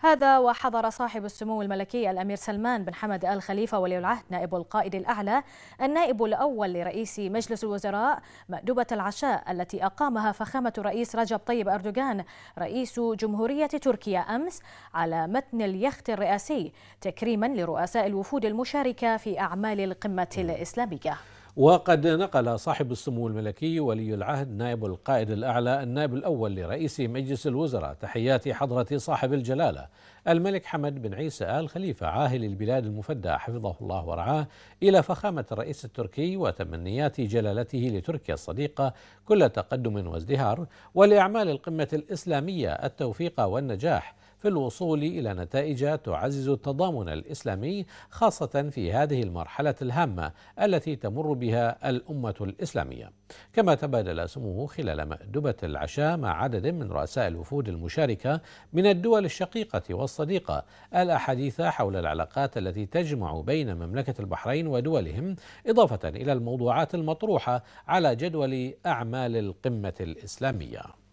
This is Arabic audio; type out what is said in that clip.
هذا وحضر صاحب السمو الملكي الأمير سلمان بن حمد آل خليفة ولي العهد نائب القائد الأعلى النائب الأول لرئيس مجلس الوزراء مأدبة العشاء التي أقامها فخامة رئيس رجب طيب أردوغان رئيس جمهورية تركيا أمس على متن اليخت الرئاسي تكريما لرؤساء الوفود المشاركة في أعمال القمة الإسلامية وقد نقل صاحب السمو الملكي ولي العهد نائب القائد الأعلى النائب الأول لرئيس مجلس الوزراء تحيات حضرة صاحب الجلالة الملك حمد بن عيسى آل خليفة عاهل البلاد المفدى حفظه الله ورعاه إلى فخامة الرئيس التركي وتمنيات جلالته لتركيا الصديقة كل تقدم وازدهار ولأعمال القمة الإسلامية التوفيق والنجاح في الوصول إلى نتائج تعزز التضامن الإسلامي خاصة في هذه المرحلة الهامة التي تمر بها الأمة الإسلامية كما تبادل سموه خلال مأدبة العشاء مع عدد من رؤساء الوفود المشاركة من الدول الشقيقة والصديقة الأحاديث حول العلاقات التي تجمع بين مملكة البحرين ودولهم إضافة إلى الموضوعات المطروحة على جدول أعمال القمة الإسلامية